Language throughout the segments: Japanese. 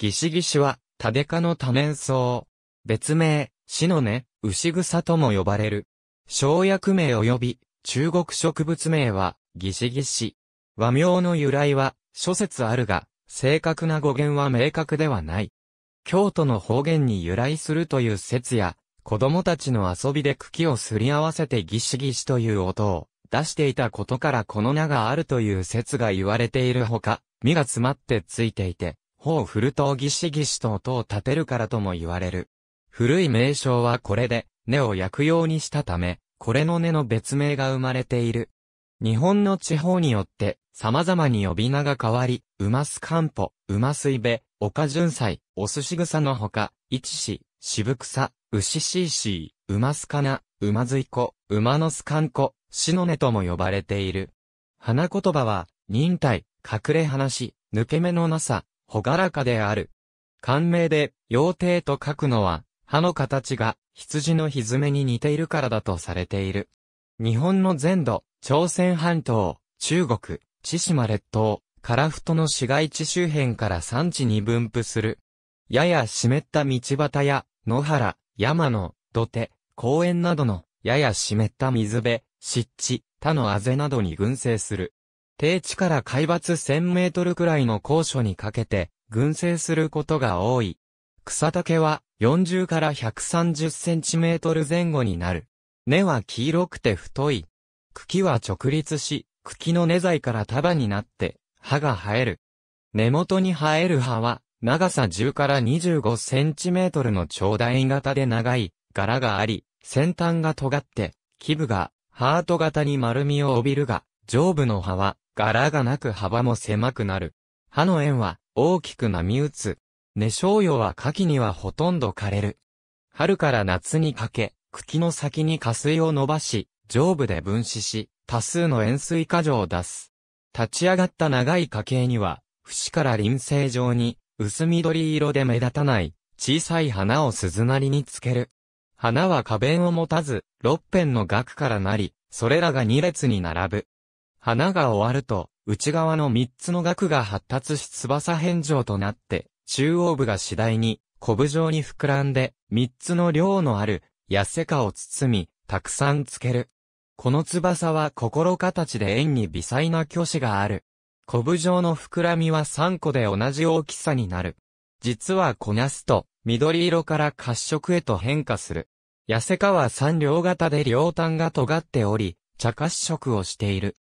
ギシギシは、タデ科の多面草。別名、死の根、牛草とも呼ばれる。生薬名及び、中国植物名は、ギシギシ。和名の由来は、諸説あるが、正確な語源は明確ではない。京都の方言に由来するという説や、子供たちの遊びで茎をすり合わせてギシギシという音を出していたことからこの名があるという説が言われているほか、実が詰まってついていて、方古と義士義士と音を立てるからとも言われる。古い名称はこれで、根を薬用にしたため、これの根の別名が生まれている。日本の地方によって、様々に呼び名が変わり、うますかんぽ、うますいべ、んさい、お寿司草のほか、いちし、渋草、牛しーしー、うますかな、うまずいこ、馬のすかんこ、しのねとも呼ばれている。花言葉は、忍耐、隠れ話、抜け目のなさ、ほがらかである。漢名で、妖帝と書くのは、歯の形が羊のひずめに似ているからだとされている。日本の全土、朝鮮半島、中国、千島列島、フ太の市街地周辺から産地に分布する。やや湿った道端や、野原、山の、土手、公園などの、やや湿った水辺、湿地、他のあぜなどに群生する。低地から海抜1000メートルくらいの高所にかけて、群生することが多い。草丈は40から130センチメートル前後になる。根は黄色くて太い。茎は直立し、茎の根材から束になって、葉が生える。根元に生える葉は、長さ10から25センチメートルの長大型で長い、柄があり、先端が尖って、基部が、ハート型に丸みを帯びるが、上部の葉は、柄がなく幅も狭くなる。歯の円は大きく波打つ。根醤葉は夏季にはほとんど枯れる。春から夏にかけ、茎の先に下水を伸ばし、上部で分子し、多数の塩水過剰を出す。立ち上がった長い花茎には、節から輪生状に、薄緑色で目立たない、小さい花を鈴なりにつける。花は花弁を持たず、六辺の額からなり、それらが二列に並ぶ。花が終わると、内側の三つの額が発達し翼返上となって、中央部が次第に、コブ状に膨らんで、三つの量のある、痩せかを包み、たくさんつける。この翼は心形で円に微細な虚子がある。コブ状の膨らみは三個で同じ大きさになる。実はこなすと、緑色から褐色へと変化する。痩せかは三両型で両端が尖っており、茶褐色をしている。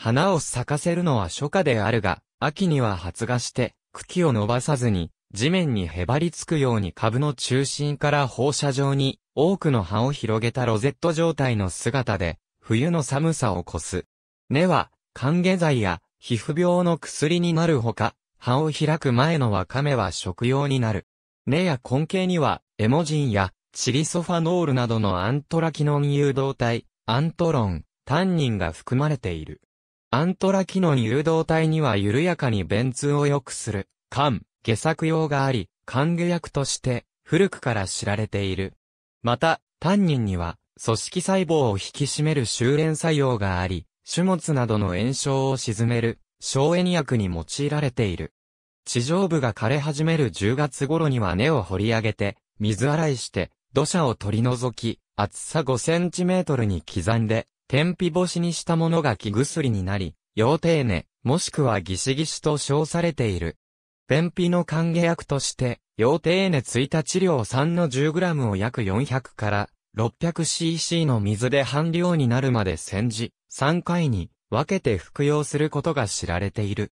花を咲かせるのは初夏であるが、秋には発芽して、茎を伸ばさずに、地面にへばりつくように株の中心から放射状に、多くの葉を広げたロゼット状態の姿で、冬の寒さを越す。根は、歓迎剤や、皮膚病の薬になるほか、葉を開く前のワカメは食用になる。根や根茎には、エモジンや、チリソファノールなどのアントラキノン誘導体、アントロン、タンニンが含まれている。アントラキノン誘導体には緩やかに便通を良くする、肝、下作用があり、肝下薬として古くから知られている。また、タンニンには組織細胞を引き締める修練作用があり、種物などの炎症を鎮める、消炎薬に用いられている。地上部が枯れ始める10月頃には根を掘り上げて、水洗いして、土砂を取り除き、厚さ5センチメートルに刻んで、天日干しにしたものが木薬になり、妖精根、もしくはギシギシと称されている。便秘の歓迎薬として、妖精根いた治療3の 10g を約400から 600cc の水で半量になるまで煎じ、3回に分けて服用することが知られている。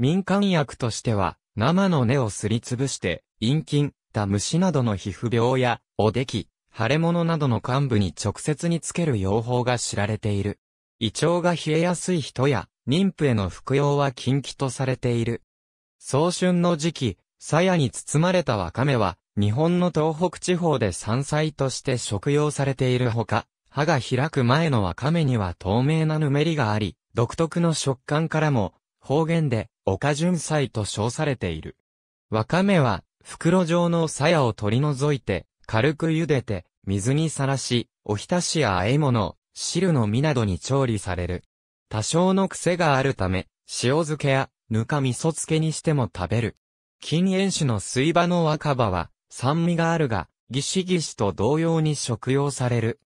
民間薬としては、生の根をすりつぶして、陰菌、た虫などの皮膚病や、おでき、腫れ物などの患部に直接につける用法が知られている。胃腸が冷えやすい人や、妊婦への服用は禁忌とされている。早春の時期、鞘に包まれたワカメは、日本の東北地方で山菜として食用されているほか、歯が開く前のワカメには透明なぬめりがあり、独特の食感からも、方言で、岡純菜と称されている。ワカメは、袋状の鞘を取り除いて、軽く茹でて、水にさらし、おひたしや和え物、汁の実などに調理される。多少の癖があるため、塩漬けや、ぬか味噌漬けにしても食べる。禁煙種の水場の若葉は、酸味があるが、ギシギシと同様に食用される。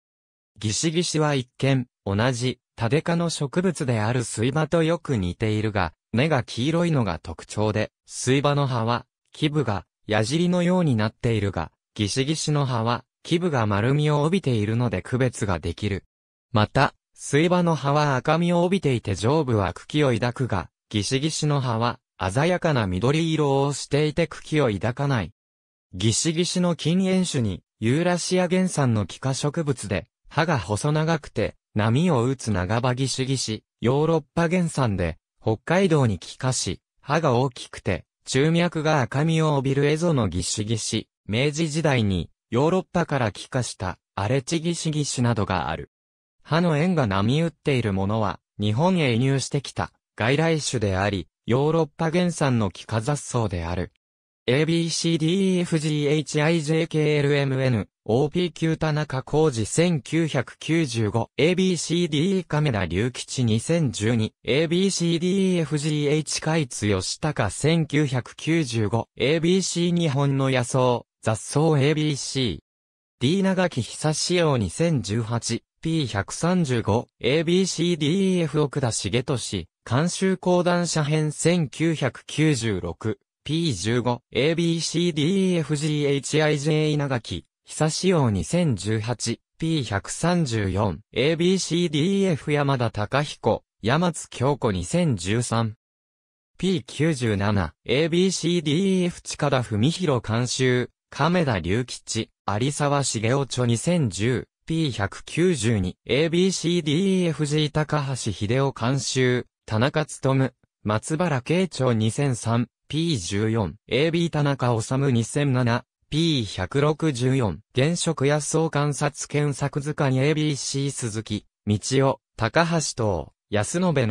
ギシギシは一見、同じ、タデ科の植物である水場とよく似ているが、根が黄色いのが特徴で、水場の葉は、基部が、矢尻のようになっているが、ギシギシの葉は、基部が丸みを帯びているので区別ができる。また、水場の葉は赤みを帯びていて上部は茎を抱くが、ギシギシの葉は鮮やかな緑色をしていて茎を抱かない。ギシギシの禁煙種に、ユーラシア原産の気化植物で、葉が細長くて、波を打つ長葉ギシギシ、ヨーロッパ原産で、北海道に帰化し、歯が大きくて、中脈が赤みを帯びるエゾのギシギシ、明治時代にヨーロッパから帰化した荒地ギシギシなどがある。歯の縁が波打っているものは日本へ輸入してきた外来種であり、ヨーロッパ原産の帰化雑草である。ABCDEFGHIJKLMN OPQ 田中浩二1995 ABCDE 亀田隆吉2012 ABCDEFGH 海津吉高1995 ABC 日本の野草雑草 ABC。D 長木久志用 2018P135 ABCDEF 奥田茂俊監修講談社編 1996P15 ABCDEFGHIJ 長木久志用 2018P134 ABCDEF 山田隆彦山津京子 2013P97 ABC DEF 近田文弘監修亀田隆吉、有沢茂雄著 2010P192、ABCDEFG 高橋秀夫監修、田中つとむ、松原慶長 2003P14、AB 田中治2007、P164、現職野草観察検索図鑑 ABC 鈴木、道夫、高橋等、安延直文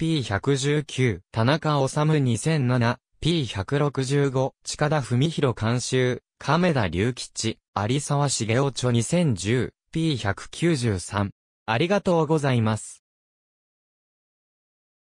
2018P119、田中治2007、P165、近田文博監修、亀田隆吉、有沢茂雄著2010、P193。ありがとうございます。